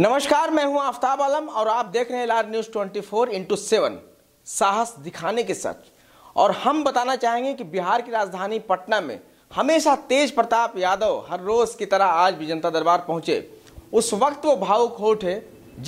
नमस्कार मैं हूं आफ्ताब आलम और आप देख रहे हैं लार न्यूज़ 24 फोर इंटू सेवन साहस दिखाने के सच और हम बताना चाहेंगे कि बिहार की राजधानी पटना में हमेशा तेज प्रताप यादव हर रोज़ की तरह आज भी जनता दरबार पहुंचे उस वक्त वो भावुक हो उठे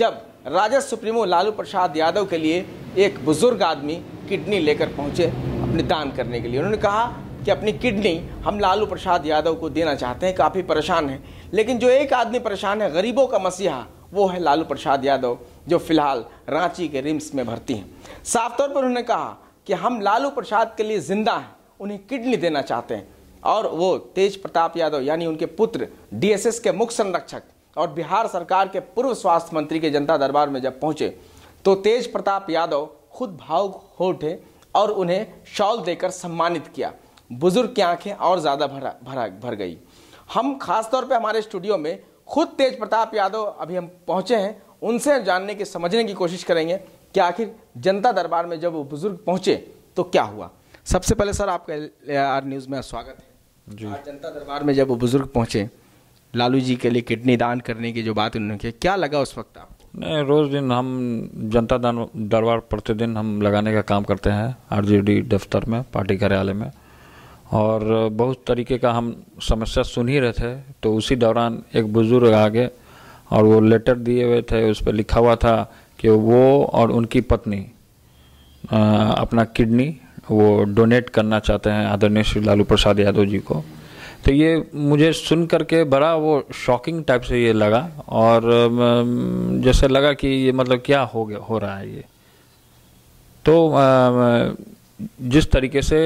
जब राजद सुप्रीमो लालू प्रसाद यादव के लिए एक बुज़ुर्ग आदमी किडनी लेकर पहुँचे अपने दान करने के लिए उन्होंने कहा कि अपनी किडनी हम लालू प्रसाद यादव को देना चाहते हैं काफ़ी परेशान हैं लेकिन जो एक आदमी परेशान है गरीबों का मसीहा वो है लालू प्रसाद यादव जो फिलहाल रांची के रिम्स में भर्ती हैं साफ तौर पर उन्होंने कहा कि हम लालू प्रसाद के लिए जिंदा हैं उन्हें किडनी देना चाहते हैं और वो तेज प्रताप यादव यानी उनके पुत्र डीएसएस के मुख्य संरक्षक और बिहार सरकार के पूर्व स्वास्थ्य मंत्री के जनता दरबार में जब पहुंचे तो तेज प्रताप यादव खुद भावुक हो उठे और उन्हें शॉल देकर सम्मानित किया बुजुर्ग की आंखें और ज़्यादा भरा भरा भर गई हम खासतौर पर हमारे स्टूडियो में खुद तेज प्रताप यादव अभी हम पहुंचे हैं उनसे जानने की समझने की कोशिश करेंगे कि आखिर जनता दरबार में जब बुजुर्ग पहुंचे तो क्या हुआ सबसे पहले सर आपका ए आर न्यूज़ में स्वागत है जी जनता दरबार में जब वो बुजुर्ग पहुंचे लालू जी के लिए किडनी दान करने की जो बात उन्होंने की क्या लगा उस वक्त आप नहीं रोज़ दिन हम जनता दरबार प्रतिदिन हम लगाने का काम करते हैं आरजेडी दफ्तर में पार्टी कार्यालय में और बहुत तरीके का हम समस्या सुन ही रहे थे तो उसी दौरान एक बुज़ुर्ग आ गए और वो लेटर दिए हुए थे उस पर लिखा हुआ था कि वो और उनकी पत्नी आ, अपना किडनी वो डोनेट करना चाहते हैं आदरणीय श्री लालू प्रसाद यादव जी को तो ये मुझे सुन करके बड़ा वो शॉकिंग टाइप से ये लगा और जैसे लगा कि ये मतलब क्या हो गया हो रहा है ये तो जिस तरीके से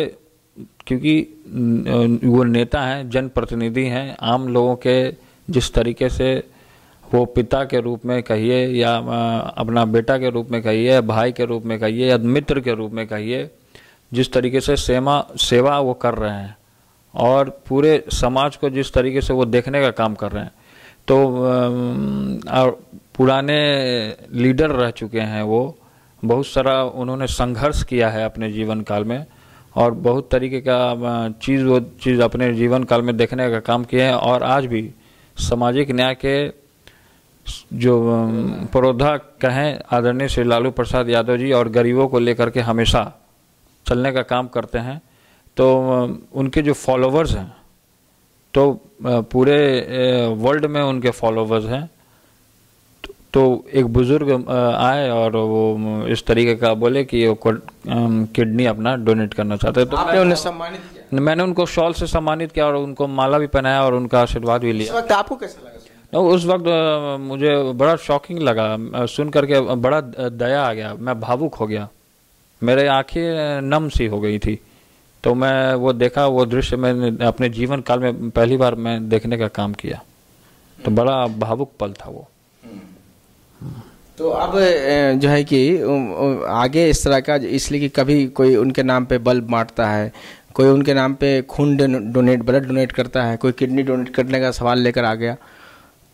क्योंकि वो नेता हैं जनप्रतिनिधि हैं आम लोगों के जिस तरीके से वो पिता के रूप में कहिए या अपना बेटा के रूप में कहिए भाई के रूप में कहिए या मित्र के रूप में कहिए जिस तरीके से सेवा सेवा वो कर रहे हैं और पूरे समाज को जिस तरीके से वो देखने का काम कर रहे हैं तो और पुराने लीडर रह चुके हैं वो बहुत सारा उन्होंने संघर्ष किया है अपने जीवन काल में और बहुत तरीके का चीज़ वो चीज़ अपने जीवन काल में देखने का काम किए हैं और आज भी सामाजिक न्याय के जो प्रोधा कहें आदरणीय श्री लालू प्रसाद यादव जी और गरीबों को लेकर के हमेशा चलने का काम करते हैं तो उनके जो फॉलोवर्स हैं तो पूरे वर्ल्ड में उनके फॉलोवर्स हैं तो एक बुज़ुर्ग आए और वो इस तरीके का बोले कि वो किडनी अपना डोनेट करना चाहते हैं तो आपने उन्हें सम्मानित किया मैंने उनको शॉल से सम्मानित किया और उनको माला भी पहनाया और उनका आशीर्वाद भी लिया वक्त आपको कैसा लगा उस वक्त मुझे बड़ा शॉकिंग लगा सुन करके बड़ा दया आ गया मैं भावुक हो गया मेरे आंखें नम सी हो गई थी तो मैं वो देखा वो दृश्य मैंने अपने जीवन काल में पहली बार मैं देखने का काम किया तो बड़ा भावुक पल था वो तो अब जो है कि आगे इस तरह का इसलिए कि कभी कोई उनके नाम पे बल्ब बांटता है कोई उनके नाम पे खून डोनेट ब्लड डोनेट करता है कोई किडनी डोनेट करने का सवाल लेकर आ गया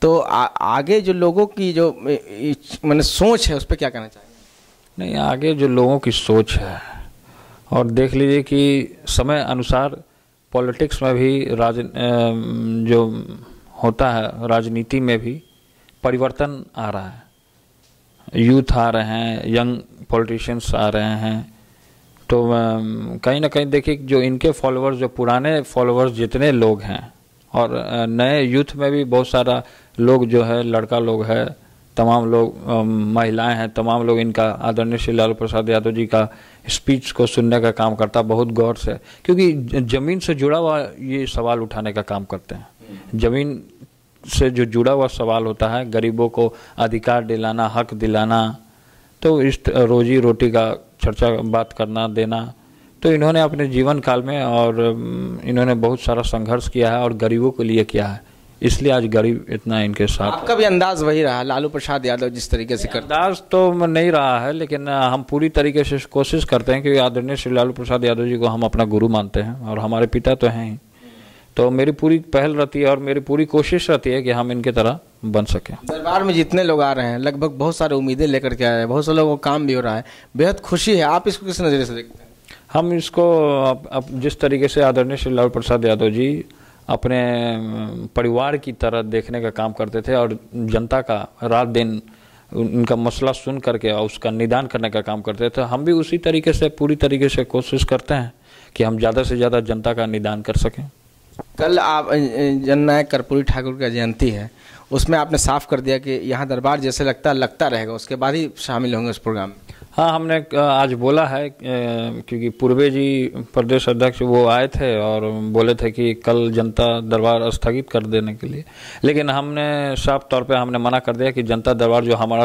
तो आ, आगे जो लोगों की जो मैंने सोच है उस पर क्या कहना चाहिए नहीं आगे जो लोगों की सोच है और देख लीजिए कि समय अनुसार पॉलिटिक्स में भी राज जो होता है राजनीति में भी परिवर्तन आ रहा है यूथ आ रहे हैं यंग पॉलिटिशियंस आ रहे हैं तो कहीं ना कहीं देखिए जो इनके फॉलोअर्स जो पुराने फॉलोअर्स जितने लोग हैं और नए यूथ में भी बहुत सारा लोग जो है लड़का लोग है तमाम लोग महिलाएं हैं तमाम लोग इनका आदरणीय श्री लालू प्रसाद यादव जी का स्पीच को सुनने का काम करता बहुत गौर से क्योंकि ज़मीन से जुड़ा हुआ ये सवाल उठाने का काम करते हैं ज़मीन से जो जुड़ा हुआ सवाल होता है गरीबों को अधिकार दिलाना हक दिलाना तो इस रोजी रोटी का चर्चा बात करना देना तो इन्होंने अपने जीवन काल में और इन्होंने बहुत सारा संघर्ष किया है और गरीबों के लिए किया है इसलिए आज गरीब इतना इनके साथ आपका भी अंदाज वही रहा लालू प्रसाद यादव जिस तरीके से करते अंदाज तो नहीं रहा है लेकिन हम पूरी तरीके से कोशिश करते हैं क्योंकि आदरणीय श्री लालू प्रसाद यादव जी को हम अपना गुरु मानते हैं और हमारे पिता तो हैं ही तो मेरी पूरी पहल रहती है और मेरी पूरी कोशिश रहती है कि हम इनके तरह बन सकें दरबार में जितने लोग आ रहे हैं लगभग बहुत सारे उम्मीदें लेकर के आए हैं बहुत सारे लोगों का काम भी हो रहा है बेहद खुशी है आप इसको किस नज़रिए से देखते हैं हम इसको अप, अप, जिस तरीके से आदरणीय श्री लाल प्रसाद यादव जी अपने परिवार की तरह देखने का काम करते थे और जनता का रात दिन उनका मसला सुन करके और उसका निदान करने का काम करते थे हम भी उसी तरीके से पूरी तरीके से कोशिश करते हैं कि हम ज़्यादा से ज़्यादा जनता का निदान कर सकें कल आप जननायक कर्पूरी ठाकुर का जयंती है उसमें आपने साफ कर दिया कि यहाँ दरबार जैसे लगता लगता रहेगा उसके बाद ही शामिल होंगे उस प्रोग्राम में हाँ हमने आज बोला है क्योंकि पूर्वे जी प्रदेश अध्यक्ष वो आए थे और बोले थे कि कल जनता दरबार स्थगित कर देने के लिए लेकिन हमने साफ तौर पे हमने मना कर दिया कि जनता दरबार जो हमारा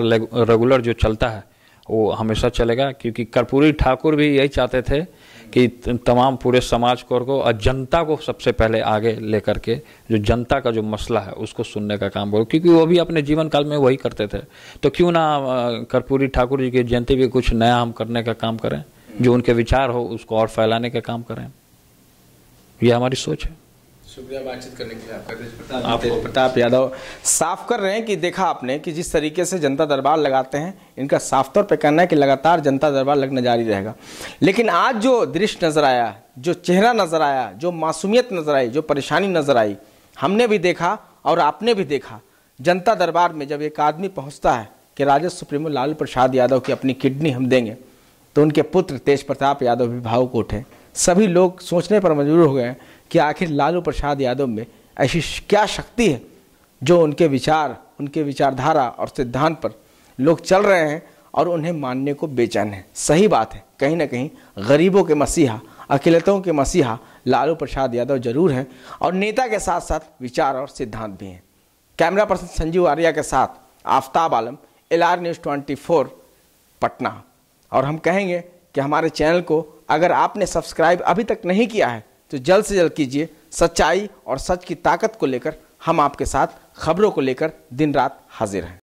रेगुलर जो चलता है वो हमेशा चलेगा क्योंकि कर्पूरी ठाकुर भी यही चाहते थे कि तमाम पूरे समाज को और जनता को सबसे पहले आगे लेकर के जो जनता का जो मसला है उसको सुनने का काम करो क्योंकि वो भी अपने जीवन काल में वही करते थे तो क्यों ना कर्पूरी ठाकुर जी की जयंती भी कुछ नया हम करने का काम करें जो उनके विचार हो उसको और फैलाने का काम करें यह हमारी सोच है शुक्रिया बातचीत करने के लिए आपका प्रताप यादव साफ कर रहे हैं कि देखा आपने कि जिस तरीके से जनता दरबार लगाते हैं इनका साफ तौर पर कहना है कि लगातार जनता दरबार लगना जारी रहेगा लेकिन आज जो दृश्य नज़र आया जो चेहरा नज़र आया जो मासूमियत नज़र आई जो परेशानी नज़र आई हमने भी देखा और आपने भी देखा जनता दरबार में जब एक आदमी पहुँचता है कि राजद सुप्रीमो लालू प्रसाद यादव की अपनी किडनी हम देंगे तो उनके पुत्र तेज प्रताप यादव भी भावुक उठे सभी लोग सोचने पर मजबूर हो गए कि आखिर लालू प्रसाद यादव में ऐसी क्या शक्ति है जो उनके विचार उनके विचारधारा और सिद्धांत पर लोग चल रहे हैं और उन्हें मानने को बेचैन है सही बात है कहीं ना कहीं गरीबों के मसीहा अकेलतों के मसीहा लालू प्रसाद यादव जरूर हैं और नेता के साथ साथ विचार और सिद्धांत भी हैं कैमरा पर्सन संजीव आर्या के साथ Aftab Alam L R news twenty four Patna और हम कहेंगे कि हमारे चैनल को अगर आपने सब्सक्राइब अभी तक नहीं किया है तो जल्द से जल्द कीजिए सच्चाई और सच की ताकत को लेकर हम आपके साथ खबरों को लेकर दिन रात हाजिर हैं